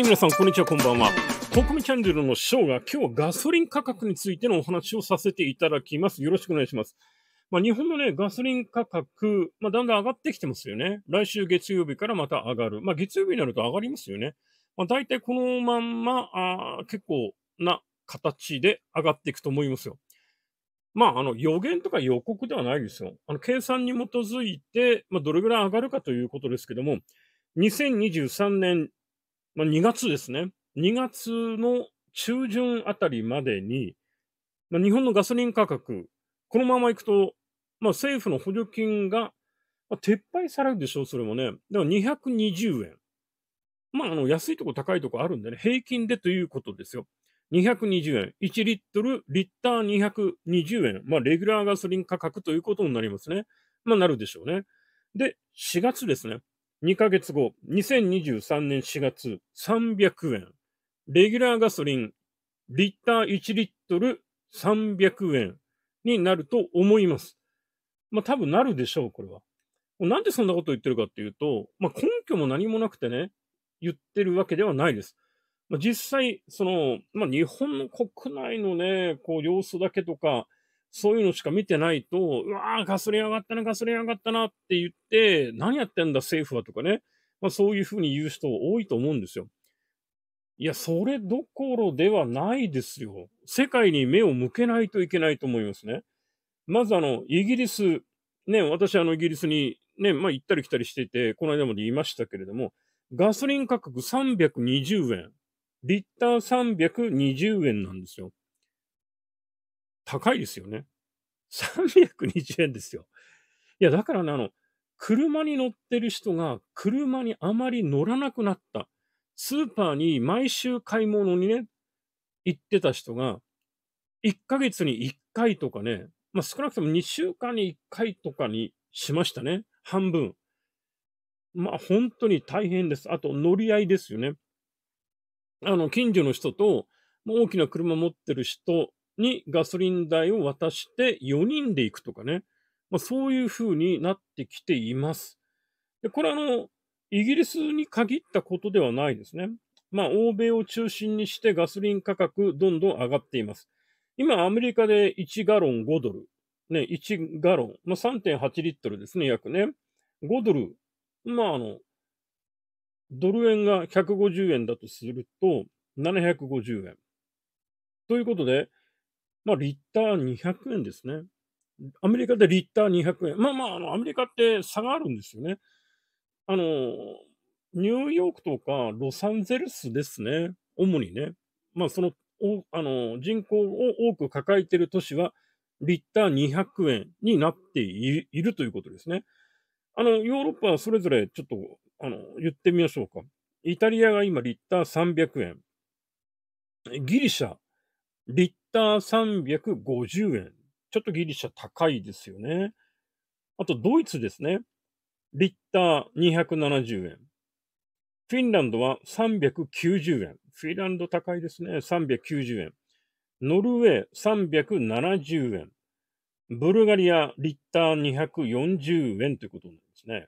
い、皆さん、こんにちは、こんばんは。国民チャンネルのショーが今日はガソリン価格についてのお話をさせていただきます。よろしくお願いします。まあ、日本のね、ガソリン価格、まあ、だんだん上がってきてますよね。来週月曜日からまた上がる。まあ、月曜日になると上がりますよね。まあ、大体このまんま、あ結構な形で上がっていくと思いますよ。まあ、あの予言とか予告ではないですよ。あの計算に基づいて、まあ、どれぐらい上がるかということですけども、2023年まあ、2月ですね。2月の中旬あたりまでに、まあ、日本のガソリン価格、このままいくと、まあ、政府の補助金が、まあ、撤廃されるでしょう、それもね。だから220円。まあ、あの、安いとこ高いとこあるんでね、平均でということですよ。220円。1リットル、リッター220円。まあ、レギュラーガソリン価格ということになりますね。まあ、なるでしょうね。で、4月ですね。2ヶ月後、2023年4月、300円。レギュラーガソリン、リッター1リットル300円になると思います。まあ多分なるでしょう、これは。なんでそんなことを言ってるかっていうと、まあ根拠も何もなくてね、言ってるわけではないです。まあ、実際、その、まあ日本の国内のね、こう様子だけとか、そういうのしか見てないと、うわー、ガソリン上がったな、ガソリン上がったなって言って、何やってんだ、政府はとかね。まあ、そういうふうに言う人多いと思うんですよ。いや、それどころではないですよ。世界に目を向けないといけないと思いますね。まず、あの、イギリス、ね、私、あの、イギリスにね、まあ、行ったり来たりしてて、この間まで言いましたけれども、ガソリン価格320円、リッター320円なんですよ。高いですよね。320円ですよ。いや、だからね、あの、車に乗ってる人が車にあまり乗らなくなった。スーパーに毎週買い物にね、行ってた人が、1ヶ月に1回とかね、まあ、少なくとも2週間に1回とかにしましたね。半分。まあ、本当に大変です。あと、乗り合いですよね。あの、近所の人と、大きな車持ってる人にガソリン代を渡して4人で行くとかね。まあ、そういう風になってきています。でこれあの、イギリスに限ったことではないですね。まあ、欧米を中心にしてガソリン価格どんどん上がっています。今、アメリカで1ガロン5ドル。ね、1ガロン。まあ、3.8リットルですね、約ね。5ドル。まあ、あの、ドル円が150円だとすると、750円。ということで、まあ、リッター200円ですね。アメリカでリッター200円。まあまあ、あのアメリカって差があるんですよね。あの、ニューヨークとかロサンゼルスですね。主にね。まあ、その、あの人口を多く抱えている都市は、リッター200円になっているということですね。あの、ヨーロッパはそれぞれちょっと、あの、言ってみましょうか。イタリアが今リッター300円。ギリシャ、リッター350円。ちょっとギリシャ高いですよね。あとドイツですね。リッター270円。フィンランドは390円。フィンランド高いですね。390円。ノルウェー370円。ブルガリアリッター240円ということなんですね。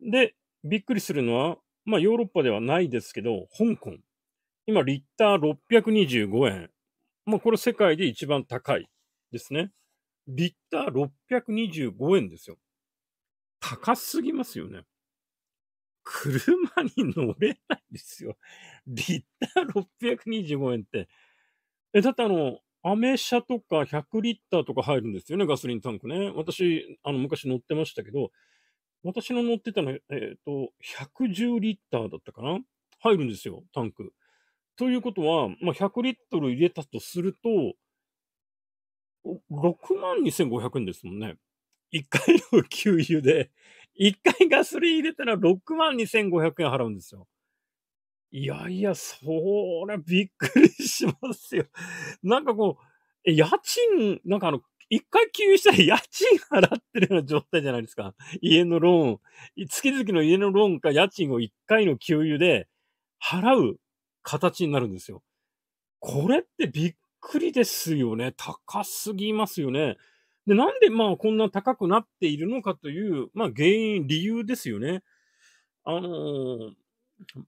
で、びっくりするのは、まあヨーロッパではないですけど、香港。今リッター625円。もうこれ世界で一番高いですね。リッター625円ですよ。高すぎますよね。車に乗れないですよ。リッター625円って。え、だってあの、アメ車とか100リッターとか入るんですよね、ガソリンタンクね。私、あの、昔乗ってましたけど、私の乗ってたの、えっ、ー、と、110リッターだったかな入るんですよ、タンク。ということは、まあ、100リットル入れたとすると、6万2500円ですもんね。1回の給油で、1回ガソリン入れたら6万2500円払うんですよ。いやいや、それびっくりしますよ。なんかこう、家賃、なんかあの、一回給油したら家賃払ってるような状態じゃないですか。家のローン、月々の家のローンか家賃を一回の給油で払う。形になるんですよ。これってびっくりですよね。高すぎますよね。で、なんでまあこんな高くなっているのかという、まあ原因、理由ですよね。あのー、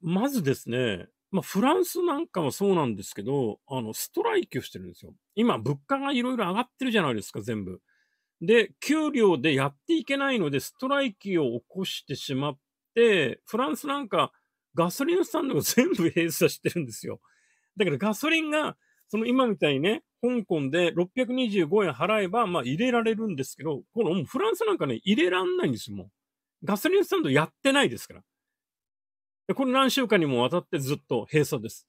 まずですね、まあフランスなんかもそうなんですけど、あの、ストライキをしてるんですよ。今、物価がいろいろ上がってるじゃないですか、全部。で、給料でやっていけないので、ストライキを起こしてしまって、フランスなんか、ガソリンスタンドが全部閉鎖してるんですよ。だからガソリンが、その今みたいにね、香港で625円払えば、まあ入れられるんですけど、このフランスなんかね、入れらんないんですよ、もう。ガソリンスタンドやってないですから。これ何週間にもわたってずっと閉鎖です。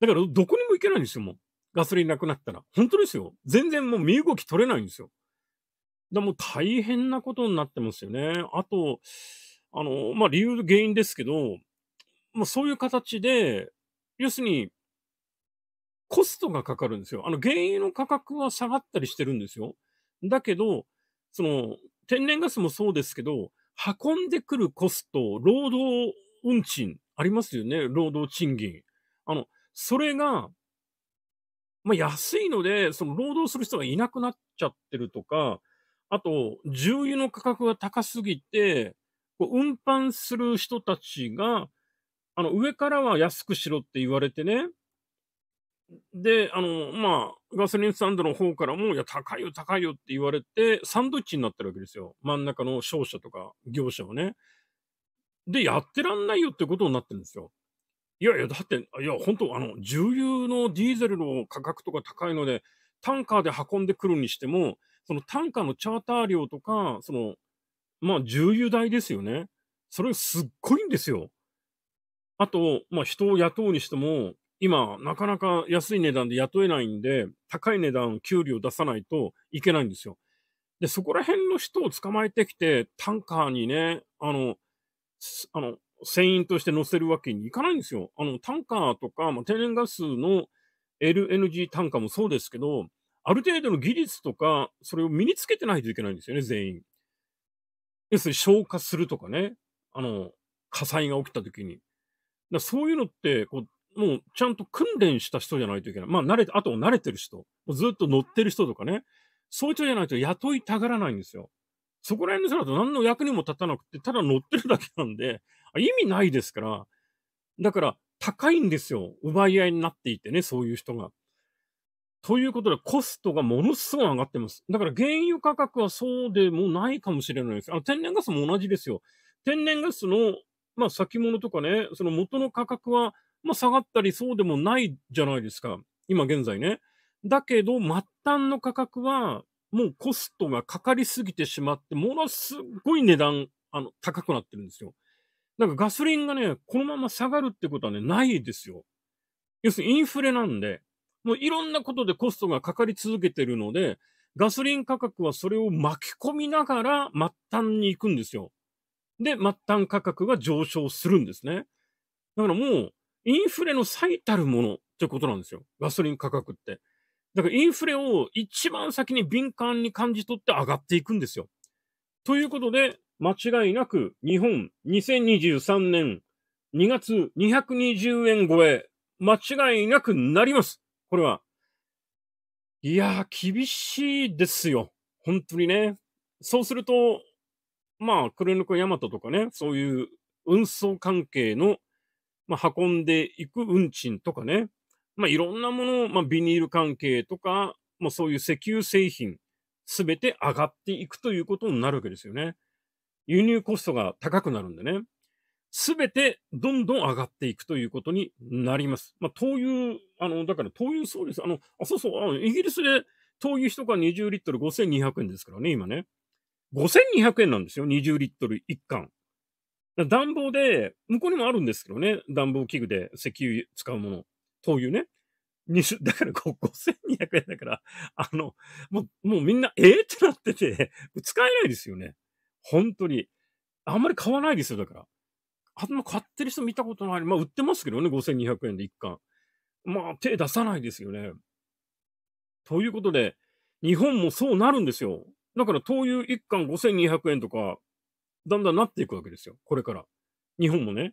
だからどこにも行けないんですよ、もう。ガソリンなくなったら。本当ですよ。全然もう身動き取れないんですよ。だもう大変なことになってますよね。あと、あの、まあ、理由、原因ですけど、もうそういう形で、要するに、コストがかかるんですよ。あの、原油の価格は下がったりしてるんですよ。だけど、その、天然ガスもそうですけど、運んでくるコスト、労働運賃、ありますよね。労働賃金。あの、それが、まあ、安いので、その労働する人がいなくなっちゃってるとか、あと、重油の価格が高すぎて、こう運搬する人たちが、あの、上からは安くしろって言われてね。で、あの、まあ、ガソリンスタンドの方からも、いや、高いよ、高いよって言われて、サンドイッチになってるわけですよ。真ん中の商社とか業者はね。で、やってらんないよってことになってるんですよ。いやいや、だって、いや、本当あの、重油のディーゼルの価格とか高いので、タンカーで運んでくるにしても、そのタンカーのチャーター料とか、その、まあ、重油代ですよね。それすっごいんですよ。あと、まあ、人を雇うにしても、今、なかなか安い値段で雇えないんで、高い値段、給料出さないといけないんですよ。で、そこら辺の人を捕まえてきて、タンカーにね、あの、あの、船員として乗せるわけにいかないんですよ。あの、タンカーとか、まあ、天然ガスの LNG タンカーもそうですけど、ある程度の技術とか、それを身につけてないといけないんですよね、全員。要するに消火するとかね、あの、火災が起きた時に。だそういうのって、こう、もうちゃんと訓練した人じゃないといけない。まあ、慣れて、あと慣れてる人。ずっと乗ってる人とかね。そういう人じゃないと雇いたがらないんですよ。そこら辺の人だと何の役にも立たなくて、ただ乗ってるだけなんで、意味ないですから。だから、高いんですよ。奪い合いになっていてね、そういう人が。ということで、コストがものすごい上がってます。だから、原油価格はそうでもないかもしれないです。あの、天然ガスも同じですよ。天然ガスのまあ、先物とかね、その元の価格は、まあ、下がったりそうでもないじゃないですか。今現在ね。だけど、末端の価格は、もうコストがかかりすぎてしまって、ものすごい値段、あの、高くなってるんですよ。なんかガソリンがね、このまま下がるってことはね、ないですよ。要するにインフレなんで、もういろんなことでコストがかかり続けてるので、ガソリン価格はそれを巻き込みながら末端に行くんですよ。で、末端価格が上昇するんですね。だからもう、インフレの最たるものってことなんですよ。ガソリン価格って。だからインフレを一番先に敏感に感じ取って上がっていくんですよ。ということで、間違いなく日本2023年2月220円超え、間違いなくなります。これは。いやー、厳しいですよ。本当にね。そうすると、まあ、黒猫ヤマトとかね、そういう運送関係の、まあ、運んでいく運賃とかね、まあ、いろんなもの、まあ、ビニール関係とか、まあ、そういう石油製品、すべて上がっていくということになるわけですよね。輸入コストが高くなるんでね。すべてどんどん上がっていくということになります。まあ、灯油、あの、だから灯油そうです。あの、あ、そうそう、あのイギリスで灯油1缶20リットル5200円ですからね、今ね。5200円なんですよ。20リットル1缶。暖房で、向こうにもあるんですけどね。暖房器具で石油使うもの。灯油ね。だから5200円だから、あの、もう、もうみんな、ええー、ってなってて、使えないですよね。本当に。あんまり買わないですよ、だから。あんま買ってる人見たことない。まあ、売ってますけどね、5200円で1貫。まあ、手出さないですよね。ということで、日本もそうなるんですよ。だから灯油1貫5200円とか、だんだんなっていくわけですよ。これから。日本もね。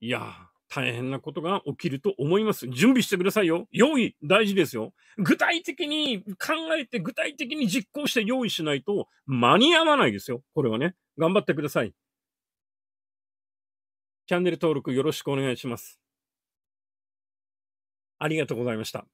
いやー、大変なことが起きると思います。準備してくださいよ。用意、大事ですよ。具体的に考えて、具体的に実行して用意しないと間に合わないですよ。これはね。頑張ってください。チャンネル登録よろしくお願いします。ありがとうございました。